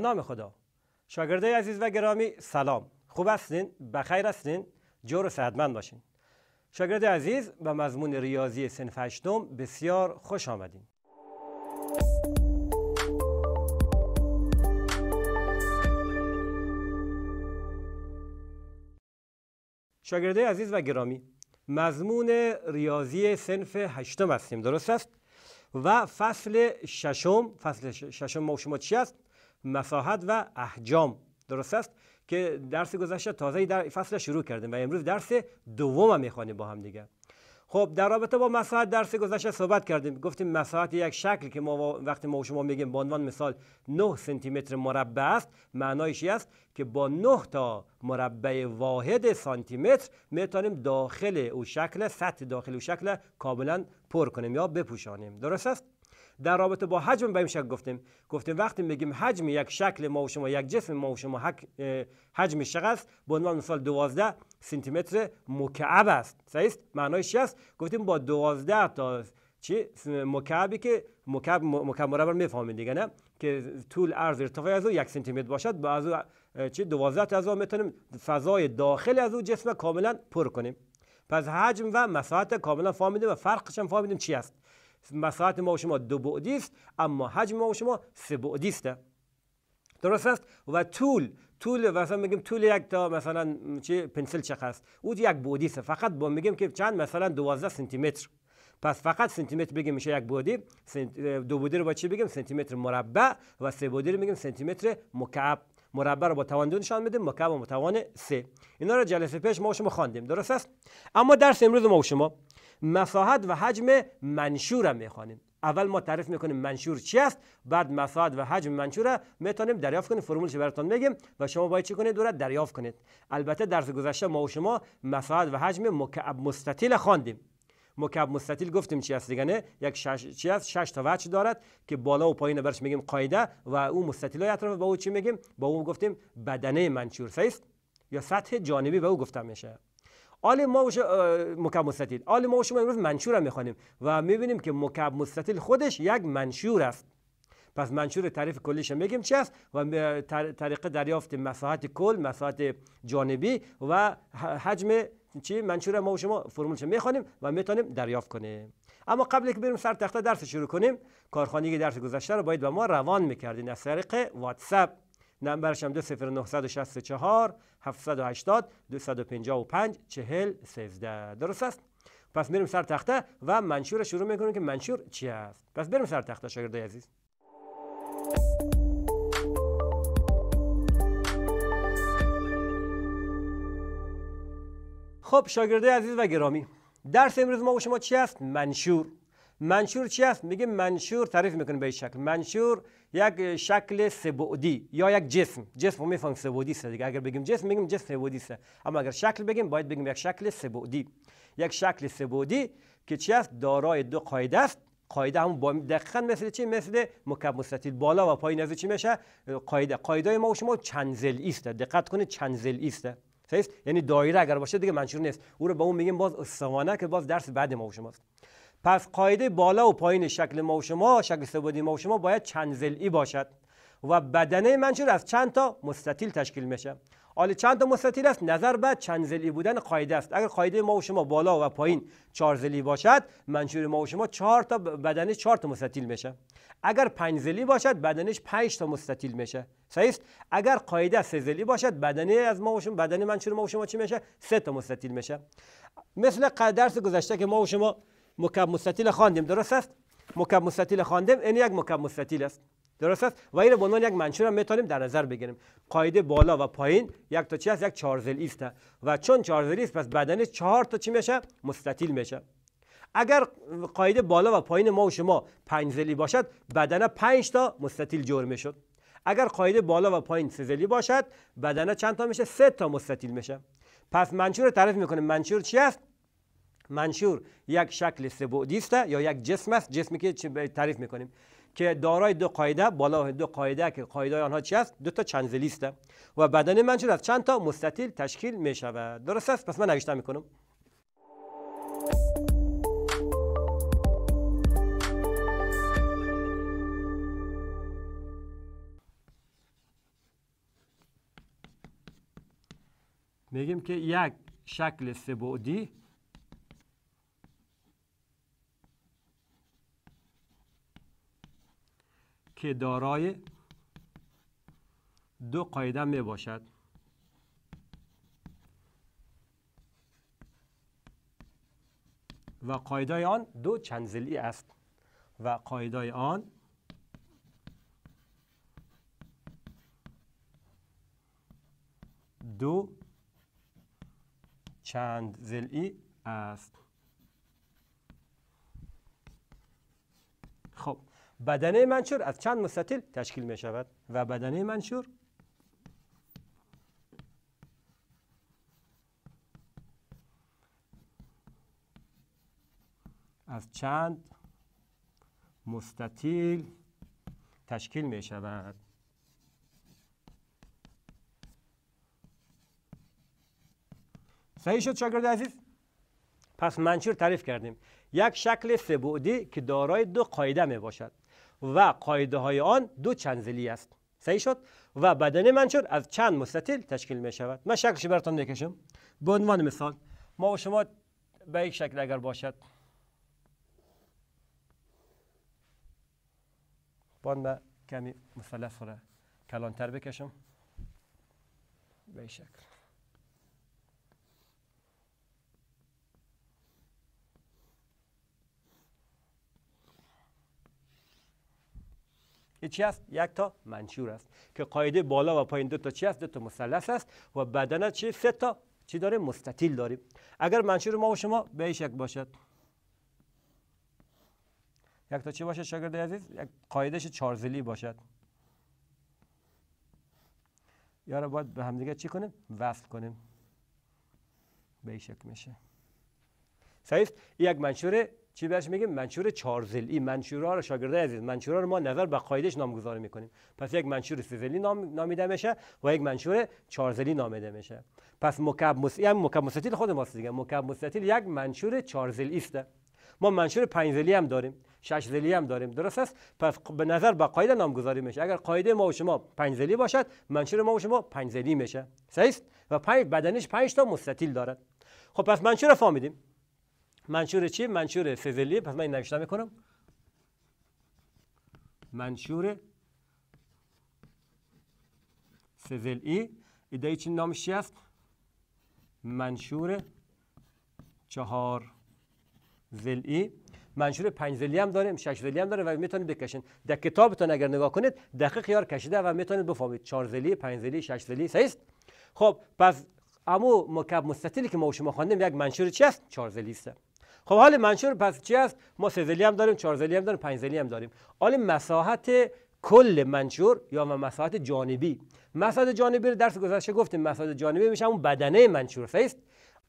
نام خدا شاگرده عزیز و گرامی سلام خوب هستین بخیر هستین جور و صحتمند باشین شاگرد عزیز به مضمون ریاضی سنف هشتم بسیار خوش آمدین شاگرده عزیز و گرامی مضمون ریاضی سنف هشتم هستیم درست است و فصل ششم فصل ششم ما شما چی است مساحت و احجام درست است که درس گذشته تازه در فصل شروع کردیم و امروز درس دوم هم میخوانیم با هم دیگه خب در رابطه با مساحت درس گذشته صحبت کردیم گفتیم مساحت یک شکل که ما وقتی ما شما میگیم به عنوان مثال 9 سانتی متر مربع است معنایش است که با 9 تا مربع واحد سانتی متر میتونیم داخل او شکل سطح داخل او شکل کاملا پر کنیم یا بپوشانیم درست است در رابطه با حجم به این شکل گفتیم گفتیم وقتی میگیم حجم یک شکل ما و شما یک جسم ما و شما حجم چقدر است به عنوان مثال 12 سانتی متر مکعب است صحیح معنایش است گفتیم با 12 تا چی مکعبی که مکعب مکعب مربع میفهمید دیگه نه که طول عرض ارتفاع از او یک سانتی متر باشد با از او چی 12 تا از او میتونیم فضای داخل از او جسم کاملا پر کنیم پس حجم و مساحت کاملا فهمیدیم و فرقش هم فهمیدیم چی است مساحت ما و شما دو بعدی است اما حجم ما و شما سه بعدی است درست است و طول طول واسه میگیم طول یک تا مثلا چی پنسل چه است او یک بعدی است فقط با میگیم که چند مثلا 12 سانتی متر پس فقط سانتی متر بگیم میشه یک بعدی دو بعدی رو با چی بگیم سانتی متر مربع و سه بعدی رو میگیم سانتی متر مکعب مربع رو با توان نشان میدیم مکعب با توان سه اینا رو جلسه پیش ما و شما خواندیم درست است اما درس امروز ما شما مساحت و حجم منشور را میخوانیم اول ما تعریف میکنیم منشور چی است بعد مساحت و حجم منشور را میتونیم دریافت کنیم فرمولش براتون میگیم و شما باید چی کنید دوره دریافت کنید البته درس گذشته ما و شما مساحت و حجم مکعب مستطیل خواندیم مکعب مستطیل گفتیم چی است دیگه نه یک شش چی است شش تا وجه دارد که بالا و پایین برش میگیم قاعده و اون مستطیل های اطراف با او چی میگیم با او گفتیم بدنه منشور است یا سطح جانبی به او گفته میشه آل ما وش مکعب مستطیل آل ما و شما امروز منشور هم میخوانیم و میبینیم که مکعب مستطیل خودش یک منشور است پس منشور تعریف کلیش میگیم چی است و طریق دریافت مساحت کل مساحت جانبی و حجم چی منشور ما و شما فرمولش میخوانیم و میتونیم دریافت کنیم اما قبل که بریم سر تخته درس شروع کنیم کارخانه درس گذشته رو باید به ما روان میکردین از طریق واتساپ نمبرش هم 0964 780 255 40 13 درست است پس بریم سر تخته و منشور شروع میکنیم که منشور چی است پس بریم سر تخته شاگردای عزیز خب شاگردای عزیز و گرامی درس امروز ما با شما چی است منشور منشور چی است میگه منشور تعریف میکنه به این شکل منشور یک شکل سبعدی یا یک جسم جسم هم میفهم سبعدی است دیگه اگر بگیم جسم میگیم جسم سبعدی است اما اگر شکل بگیم باید بگیم یک شکل سبعدی یک شکل سبودی که چی است دارای دو قاعده است قاعده هم با مثل چی مثل مکعب مستطیل بالا و پایین از چی میشه قاعده قاعده ما شما چند ضلعی است دقت کنید چند ضلعی است یعنی دایره اگر باشه دیگه منشور نیست او رو به اون میگیم باز استوانه که باز درس بعد ما و شماست پس قاعده بالا و پایین شکل ما و شما شکل سبودی ما و شما باید چند زلی باشد و بدنه منشور از چند تا مستطیل تشکیل میشه حالا چند تا مستطیل است نظر به چند زلی بودن قاعده است اگر قاعده ما و شما بالا و پایین چهار زلی باشد منشور ما و شما چهار تا بدنه چهار تا مستطیل میشه اگر پنج زلی باشد بدنش پنج تا مستطیل میشه صحیح اگر قاعده سه زلی باشد بدنه از ما و شما بدنه منشور ما و شما چی میشه سه تا مستطیل میشه مثل درس گذشته که ما و شما مکعب مستطیل خواندیم درست است مکعب مستطیل خواندیم این یک مکعب مستطیل است درست است و این به عنوان یک منشور هم میتونیم در نظر بگیریم قاعده بالا و پایین یک تا چی است یک چهارزلی است و چون چهارزلی است پس بدنه چهار تا چی میشه مستطیل میشه اگر قاعده بالا و پایین ما و شما زلی باشد بدنه پنج تا مستطیل جور میشد اگر قاعده بالا و پایین سه سزلی باشد بدنه چند تا میشه سه تا مستطیل میشه پس منشور رو تعریف میکنیم منشور چی است منشور یک شکل سبودی است یا یک جسم است جسمی که تعریف میکنیم که دارای دو قاعده بالا دو قاعده که قاعده آنها چی است دو تا چنزلی است و بدن منشور از چند تا مستطیل تشکیل می شود درست است پس من نوشته میکنم میگیم که یک شکل سبودی که دارای دو قاعده می باشد و قاعده آن دو چنزلی است و قاعده آن دو چند است خب بدنه منشور از چند مستطیل تشکیل می شود و بدنه منشور از چند مستطیل تشکیل می شود صحیح شد شاگرد عزیز پس منشور تعریف کردیم یک شکل سه که دارای دو قاعده می باشد و قایده های آن دو چنزلی است صحیح شد و بدن منشور از چند مستطیل تشکیل می شود من شکلش براتون نکشم. به عنوان مثال ما و شما به یک شکل اگر باشد بان کمی مثلث را کلانتر بکشم به شکل یه چی هست؟ یک تا منشور است که قاعده بالا و پایین دو تا چی هست؟ دو تا مثلث است و بدنه چی؟ سه تا چی داره مستطیل داریم اگر منشور ما و شما به یک باشد یک تا چی باشد شاگرد عزیز یک قایدش چارزلی باشد یا رو باید به همدیگه چی کنیم وصل کنیم به این شکل میشه صحیح یک منشور چی بهش میگیم منشور چارزلی منشورها رو شاگردای عزیز منشورها رو ما نظر به قاعدش نامگذاری میکنیم پس یک منشور سیزلی نام نامیده میشه و یک منشور چارزلی نامیده میشه پس مکعب مسیم هم مکعب مستطیل خود ماست دیگه مکعب مستطیل یک منشور چارزلی است ما منشور پنجزلی هم داریم ششزلی هم داریم درست است پس خب به نظر به قاعده نامگذاری میشه اگر قاعده ما و شما پنجزلی باشد منشور ما و شما پنجزلی میشه صحیح و پنج بدنش پنج تا مستطیل دارد خب پس منشور فهمیدیم منشور چی؟ منشور فولیه پس من این نوشته میکنم منشور فولی ایده چی نامش چی است؟ منشور چهار زلی منشور پنج هم داره، شش ولی هم داره و میتونید بکشین در کتابتون اگر نگاه کنید دقیق یار کشیده و میتونید بفهمید چهار زلی پنج زلی شش زلی است خب پس امو مکعب مستطیلی که ما و شما خواندیم یک منشور چی است چهار زلی است خب حال منشور پس چی است ما سه زلی هم داریم چهار زلی هم داریم پنج زلی هم داریم حال مساحت کل منشور یا مساحت جانبی مساحت جانبی رو درس گذشته گفتیم مساحت جانبی میشه اون بدنه منشور فیست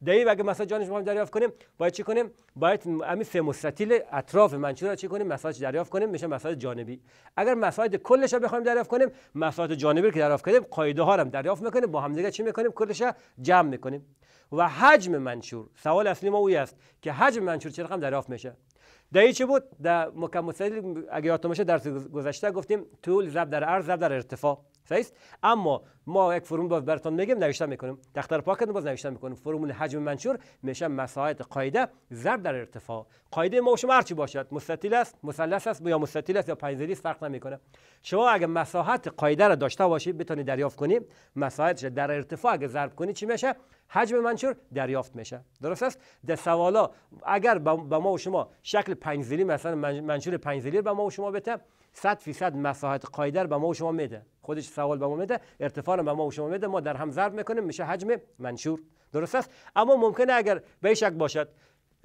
دهی اگه مثلا جانش میخوایم دریافت کنیم باید چی کنیم باید همین سه مستطیل اطراف منشور را چی کنیم مساج دریافت کنیم میشه مساج جانبی اگر مساج کلش رو بخوایم دریافت کنیم مساج جانبی رو که دریافت کردیم قاعده ها هم دریافت میکنیم با هم دیگه چی میکنیم کلش جمع میکنیم و حجم منشور سوال اصلی ما اوی است که حجم منشور چه رقم دریافت میشه دایی چی بود در مکم اگر اگه یادتون درس گذشته گفتیم طول ضرب در عرض ضرب در ارتفاع است اما ما یک فرمول براتون میگیم نوشته میکنیم دفتر پاکت باز نوشته میکنیم فرمول حجم منشور میشه مساحت قاعده ضرب در ارتفاع قاعده ما شما هرچی باشد مستطیل است مثلث است یا مستطیل است یا پنجزلی است فرق نمیکنه شما اگر مساحت قاعده را داشته باشید بتونید دریافت کنید مساحتش در ارتفاع اگه ضرب کنید چی میشه حجم منشور دریافت میشه درست است در سوالا اگر به ما و شما شکل پنجزلی مثلا منشور پنجزلی به ما و شما بده 100 فیصد مساحت قایدر به ما و شما میده خودش سوال به ما میده ارتفاع به ما و شما میده ما در هم ضرب میکنیم میشه حجم منشور درست است اما ممکنه اگر به شک باشد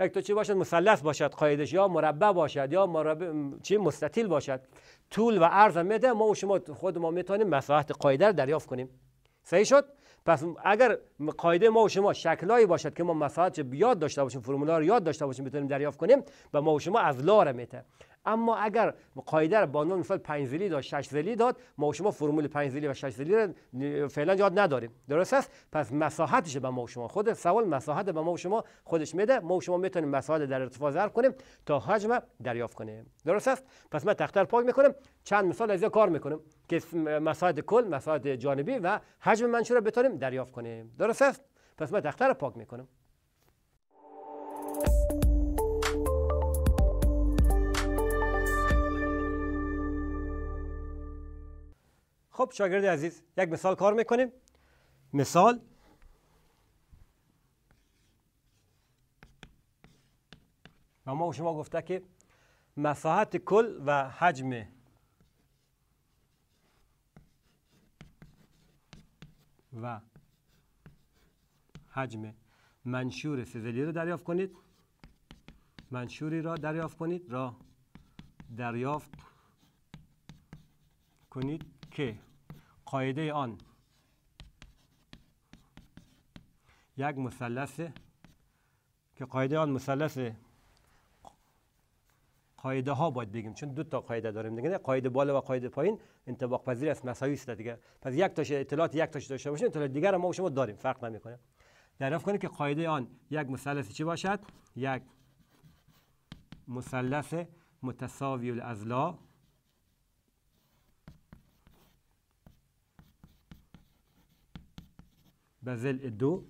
یک تا چی باشد مثلث باشد قایدش یا مربع باشد یا مربع چی مستطیل باشد طول و عرض میده ما و شما خود ما میتونیم مساحت قایدر دریافت کنیم صحیح شد پس اگر قاعده ما و شما شکلایی باشد که ما مساحت یاد داشته باشیم فرمولا رو یاد داشته باشیم بتونیم دریافت کنیم و ما و شما از لا میته اما اگر قاعده رو با نام مثال 5 زلی داد 6 زلی داد ما شما فرمول 5 زلی و 6 زلی رو فعلا یاد نداریم درست است پس مساحتش به ما شما خود سوال مساحت به ما شما خودش میده ما شما میتونیم مساحت در ارتفاع ضرب کنیم تا حجم دریافت کنیم درست است پس من تختر پاک میکنم چند مثال از کار میکنم که مساحت کل مساحت جانبی و حجم منشور رو بتونیم دریافت کنیم درست است پس من تختر پاک میکنم خب شاگرد عزیز یک مثال کار میکنیم مثال و ما شما گفته که مساحت کل و حجم و حجم منشور فزلی رو دریافت کنید منشوری را دریافت کنید را دریافت کنید که قاعده آن یک مثلث که قاعده آن مثلث قایده ها باید بگیم چون دو تا قاعده داریم دیگه قاعده بالا و قاعده پایین انتباق پذیر است مساوی است دیگه پس یک تاش اطلاعات یک تاش داشته باشیم اطلاعات دیگر ما و شما داریم فرق نمیکنه دریافت کنید که قاعده آن یک مثلث چی باشد یک مثلث متساوی الاضلاع بازل دو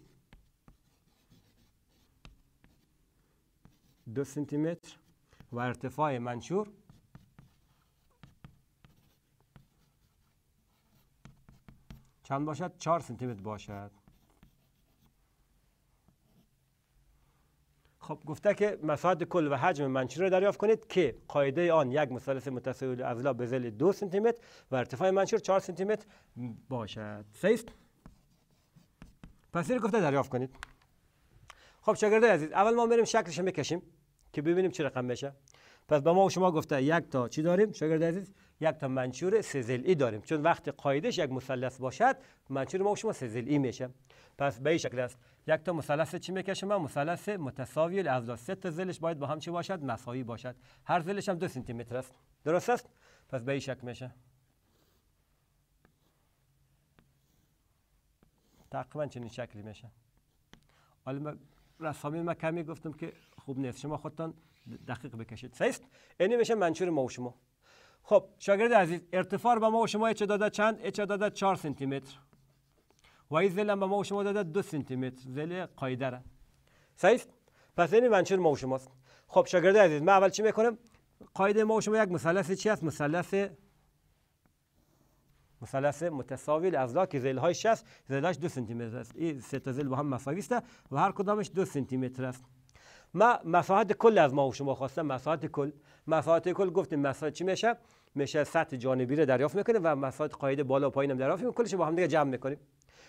دو سانتی و ارتفاع منشور چند باشد؟ چهار سانتی باشد. خب گفته که مساحت کل و حجم منشور رو دریافت کنید که قاعده آن یک مثلث متساوی ازلا به زل دو سانتی و ارتفاع منشور چهار سانتی متر باشد. سیست. پس این گفته دریافت کنید خب شاگردای عزیز اول ما بریم شکلش میکشیم که ببینیم چه رقم میشه پس به ما و شما گفته یک تا چی داریم شاگرد عزیز یک تا منشور ضلعی داریم چون وقتی قاعدش یک مثلث باشد منشور ما و شما ضلعی میشه پس به این شکل است یک تا مثلث چی میکشم من مثلث متساوی الاضلاع سه تا زلش باید با هم چی باشد مساوی باشد هر زلش هم دو سانتی متر است درست است پس به این شکل میشه تقریبا چنین شکلی میشه حالا رسامی ما کمی گفتم که خوب نیست شما خودتان دقیق بکشید سیست اینی میشه منشور ما و شما خب شاگرد عزیز ارتفاع به ما و شما چه داده چند اچ داده 4 سانتی متر و این زل به ما و شما داده 2 سانتی متر زل قاعده را سیست پس این منشور ما و شماست خب شاگرد عزیز من اول چی میکنم قاعده ما و شما یک مثلث چی است مثلث مثلث متساوی الاضلاع که زل های 60 زلش 2 سانتی متر است این سه تا زل با هم مساوی است و هر کدامش دو سانتی متر است ما مساحت کل از ما و شما خواستم مساحت کل مساحت کل گفتیم مساحت چی میشه میشه سطح جانبی رو دریافت میکنیم و مساحت قاعده بالا و پایین هم دریافت میکنیم کلش با هم دیگه جمع میکنیم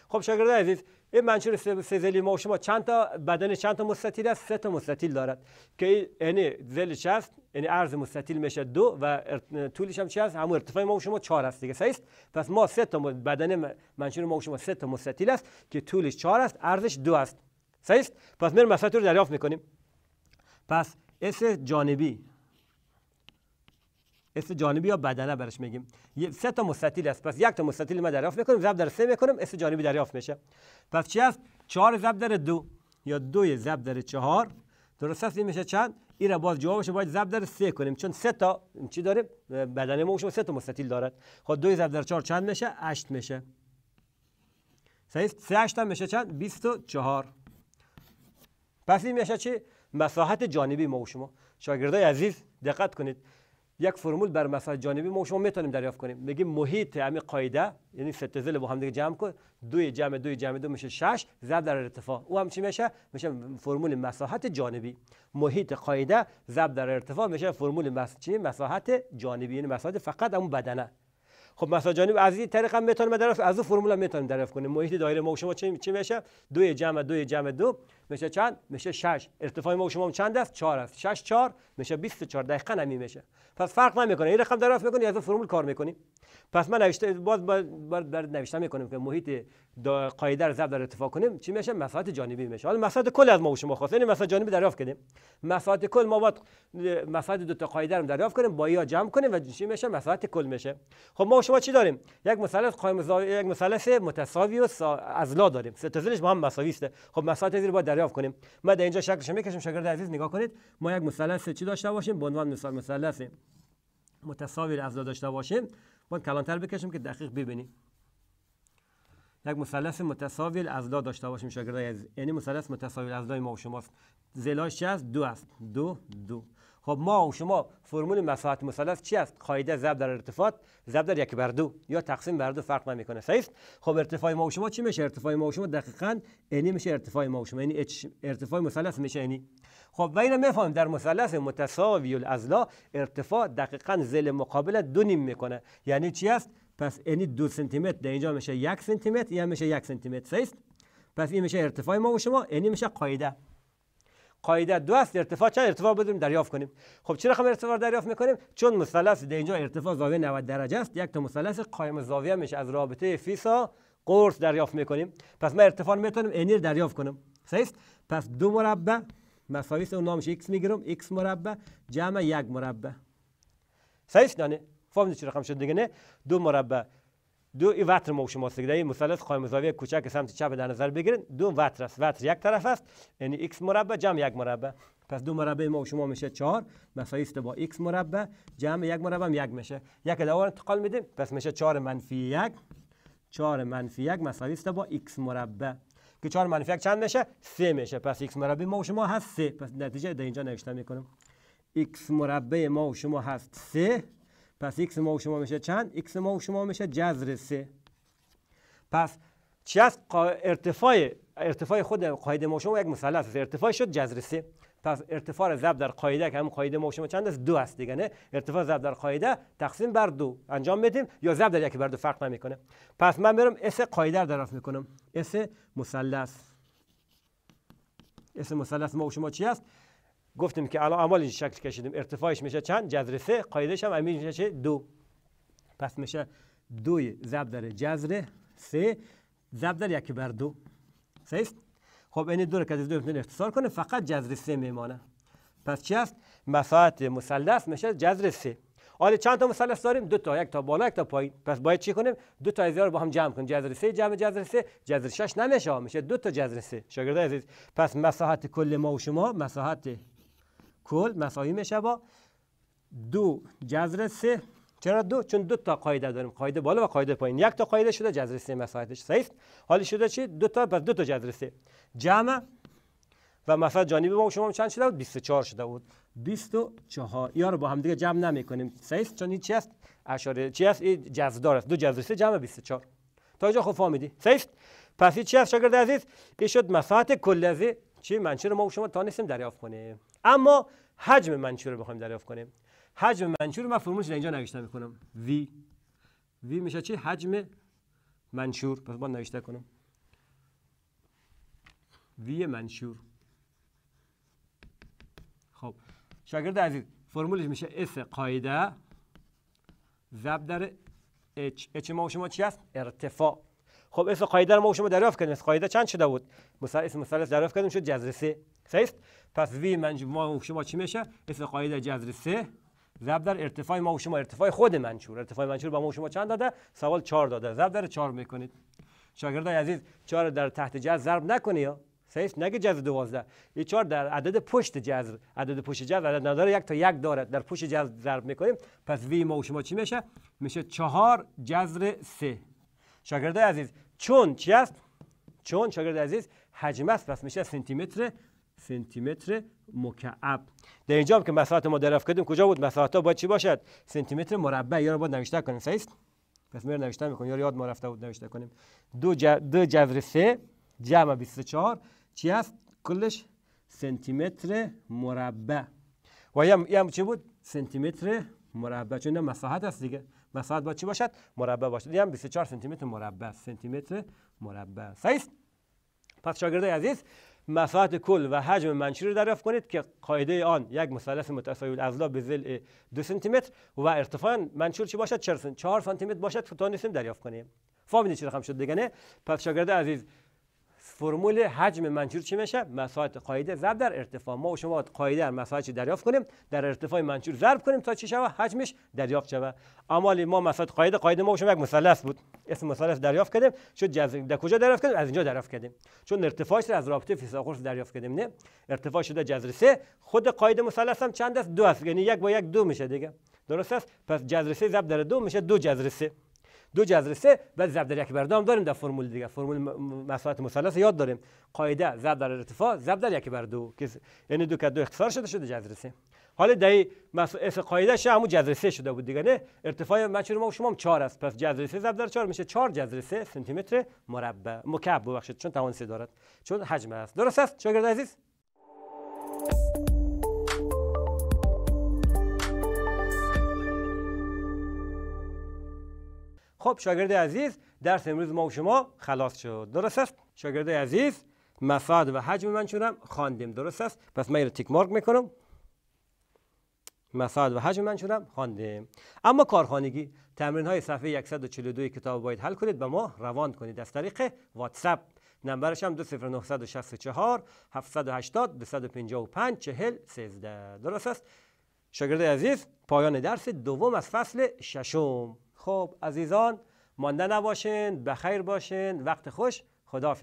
خب شاگرد عزیز این منشور سزلی ما و شما چند تا بدن چند تا مستطیل است سه تا مستطیل دارد که یعنی زلش است یعنی عرض مستطیل میشه دو و طولش هم چی است همون ارتفاع ما و شما چهار است دیگه صحیح پس ما سه تا بدن منشور ما شما سه تا مستطیل است که طولش چهار است عرضش دو است صحیح پس میرم مسافت رو دریافت میکنیم پس اس جانبی اسم جانبی یا بدنه برش میگیم سه تا مستطیل است پس یک تا مستطیل ما دریافت میکنم ضرب در سه میکنم اسم جانبی دریافت میشه پس چی است چهار ضرب در دو یا دو ضرب در چهار درست است این میشه چند این را باز جوابش باید ضرب در سه کنیم چون سه تا چی داره بدنه ما شما سه تا مستطیل دارد خب دو ضرب در چهار چند میشه هشت میشه سه هشت هم میشه چند 24 پس این میشه چی مساحت جانبی ما و شما شاگردای عزیز دقت کنید یک فرمول بر مساحت جانبی ما شما میتونیم دریافت کنیم میگیم محیط همین قاعده یعنی ست زل با هم دیگه جمع کن دو جمع دو جمع دو میشه 6 ضرب در ارتفاع او هم چی میشه میشه فرمول مساحت جانبی محیط قاعده ضرب در ارتفاع میشه فرمول مس... مساحت جانبی یعنی مساحت فقط همون بدنه خب مثلا جانب از این طریق هم میتونیم درف از اون فرمول هم میتونیم درف کنیم محیط دایره ما شما چه چی میشه دو جمع دو جمع دو میشه چند میشه 6 ارتفاع ما شما چند است 4 است 6 4 میشه 24 دقیقاً همین میشه پس فرق نمیکنه این رقم درف میکنی از اون فرمول کار میکنی پس من نوشته باز بر در نوشتن میکنیم که محیط قاعده رو ضرب در اتفاق کنیم چی میشه مساحت جانبی میشه حالا مساحت کل از ما و شما خواسته یعنی مساحت جانبی دریافت کنیم مساحت کل ما باید مساحت دو تا قاعده رو دریافت کنیم با یا جمع کنیم و چی میشه مساحت کل میشه خب ما و شما چی داریم یک مثلث قائم زا... یک مثلث متساوی و سا... لا داریم زیرش با هم مساوی است خب مساحت زیر باید دریافت کنیم ما در اینجا شکلش میکشیم شاگرد عزیز نگاه کنید ما یک مثلث چی داشته باشیم به عنوان مثال مثلث متساوی لا داشته باشیم باید کلانتر بکشیم که دقیق ببینیم یک مثلث متساوی الاضلاع داشته باشیم شاگردای عزیز یعنی مثلث متساوی الاضلاع ما و شماست زلاش چه است دو است دو دو خب ما و شما فرمول مساحت مثلث چی است قاعده ضرب در ارتفاع ضرب در یک بر دو یا تقسیم بر دو فرق نمیکنه صحیح خب ارتفاع ما و شما چی میشه ارتفاع ما و شما دقیقاً اینی میشه ارتفاع ما و شما یعنی ارتفاع مثلث میشه یعنی خب و اینو میفهمیم در مثلث متساوی الاضلاع ارتفاع دقیقاً زل مقابل دو نیم میکنه یعنی چی است پس یعنی دو سانتی متر در اینجا میشه یک سانتی متر یا میشه یک سانتی متر صحیح پس این میشه ارتفاع ما و شما یعنی میشه قاعده قاعده دو است ارتفاع چند ارتفاع بدیم دریافت کنیم خب چرا رقم ارتفاع دریافت میکنیم چون مثلث در اینجا ارتفاع زاویه 90 درجه است یک تا مثلث قایم زاویه میشه از رابطه فیسا قرص دریافت میکنیم پس ما ارتفاع میتونیم انیر دریافت کنم صحیح پس دو مربع مساوی اون نامش x میگیرم x مربع جمع یک مربع صحیح نه فهمیدید چه رقم شد دیگه نه دو مربع دو این وتر ما شما سگده مثلث قائم زاویه کوچک سمت چپ در نظر بگیرین دو وتر است وتر یک طرف است یعنی x مربع جمع یک مربع پس دو مربع ما و شما میشه 4 مساوی است با x مربع جمع یک مربع هم یک میشه یک در انتقال میدیم پس میشه 4 منفی 1 4 منفی 1 مساوی است با x مربع که 4 منفی 1 چند میشه 3 میشه پس x مربع ما و شما هست 3 پس نتیجه در اینجا نوشته میکنم x مربع ما و شما هست 3 پس x ما و شما میشه چند؟ x ما و شما میشه جذر 3 پس چی از ارتفاع ارتفاع خود قاعده ما شما یک مثلث است ارتفاع شد جذر 3 پس ارتفاع ضرب در قاعده که هم قاعده ما و شما چند است دو است دیگه نه ارتفاع ضرب در قاعده تقسیم بر دو انجام میدیم یا ضرب در یکی بر دو فرق نمیکنه پس من برم اس قاعده رو درست میکنم اس مثلث اس مثلث ما و شما چی است گفتیم که الان اعمال این شکل کشیدیم ارتفاعش میشه چند جذر سه قاعدهش هم امیر میشه دو پس میشه دوی ضرب در جذر سه ضرب در یک بر دو صحیح خب این دو رو که از دو میتونیم اختصار کنه فقط جذر سه میمانه پس چی است مساحت مثلث میشه جذر سه حالا چند تا مثلث داریم دو تا یک تا بالا یک تا پایین پس باید چی کنیم دو تا از رو با هم جمع کنیم جذر سه جمع جذر سه جذر شش نمیشه میشه دو تا جذر سه شاگرد عزیز پس مساحت کل ما و شما مساحت کل مفاهیم شبا دو جذر سه چرا دو چون دو تا قاعده داریم قاعده بالا و قاعده پایین یک تا قاعده شده جذر سه مساحتش صحیح حالی شده چی دو تا بر دو تا جذر سه جمع و مثلا جانب ما شما چند شده بود 24 شده بود 24 یا رو با هم دیگه جمع نمی کنیم صحیح چون این چی است اشاره چی است این جذر است دو جذر سه جمع 24 تا اینجا خوب فهمیدی صحیح پس چی است شاگرد عزیز این شد مساحت کل چی منشور ما و شما تا نیستیم دریافت کنیم اما حجم منشور رو بخوایم دریافت کنیم حجم منشور رو من فرمولش اینجا نوشته میکنم V V میشه چی حجم منشور پس من نوشته کنم V منشور خب شاگرد عزیز فرمولش میشه اس قاعده ضرب در H H ما و شما چی هست ارتفاع خب اسم قاعده رو ما شما دریافت کردیم قاعده چند شده بود اسم مثلث دریافت کردیم شد جذر 3 صحیح پس وی من ما شما چی میشه اسم قاعده جذر 3 ضرب در ارتفاع ما و شما ارتفاع خود منشور ارتفاع منشور با ما و شما چند داده سوال 4 داده ضرب در 4 میکنید شاگردای عزیز 4 در تحت جذر ضرب نکنی یا صحیح نگه جذر 12 این 4 در عدد پشت جذر عدد پشت جذر عدد نداره یک تا یک دارد در پشت جذر ضرب میکنیم پس وی ما و شما چی میشه میشه 4 جذر 3 شاگردای عزیز چون چی است چون شاگرد عزیز حجم است پس میشه سانتی سانتیمتر مکعب در اینجا هم که مساحت ما دریافت کردیم کجا بود مساحت ها باید چی باشد سانتی مربع یا رو باید نوشته کنیم صحیح است پس میره نوشته میکنیم یا یاد ما رفته بود نوشته کنیم دو, ج... دو جذر سه جمع 24 چی هست کلش سنتیمتر مربع و یه هم چی بود سنتیمتر مربع چون مساحت است. دیگه مساحت با چی باشد مربع باشد این هم 24 سانتی متر مربع سانتی متر مربع صحیح پس شاگردای عزیز مساحت کل و حجم منشی رو دریافت کنید که قاعده آن یک مثلث متساوی الاضلاع به ضلع 2 سانتی متر و ارتفاع منشور چی باشد 4 سانتی متر باشد تا نیستیم دریافت کنیم فهمیدید چی رقم شد دیگه نه پس شاگرد عزیز فرمول حجم منشور چی میشه مساحت قاعده ضرب در ارتفاع ما و شما قاعده در مساحت دریافت کنیم در ارتفاع منشور ضرب کنیم تا چی شوه حجمش دریافت شود. امالی ما مساحت قاعده قاعده ما و شما یک مثلث بود اسم مثلث دریافت کردیم شد جذر در کجا دریافت کردیم از اینجا دریافت کردیم چون ارتفاعش از رابطه فیثاغورس دریافت کردیم نه ارتفاع شده جذر سه خود قاعده مثلث هم چند است دو است یعنی یک با یک دو میشه دیگه درست است پس جذر سه ضرب در دو میشه دو جذر سه دو جذر سه و ضرب در یک بردام داریم در فرمول دیگه فرمول مساحت مثلث یاد داریم قاعده ضرب در ارتفاع ضرب در یک بر دو که یعنی دو که دو اختصار شده شده جذر سه حالا دای مساحت قاعده شه همون جذر سه شده بود دیگه نه ارتفاع مچور ما و شما هم 4 است پس جذر سه ضرب در 4 میشه 4 جذر سه سانتی متر مربع مکعب ببخشید چون توان سه دارد چون حجم است درست است شاگرد عزیز خب شاگرد عزیز درس امروز ما و شما خلاص شد درست است شاگرد عزیز مفاد و حجم من شدم خواندیم درست است پس من رو تیک مارک میکنم مفاد و حجم من شدم خواندیم اما کارخانگی تمرین های صفحه 142 کتاب باید حل کنید به ما روان کنید از طریق واتساپ نمبرش هم 20964 780 255 40 13 درست است شاگرد عزیز پایان درس دوم از فصل ششم خب عزیزان مانده نباشین بخیر باشین وقت خوش خدا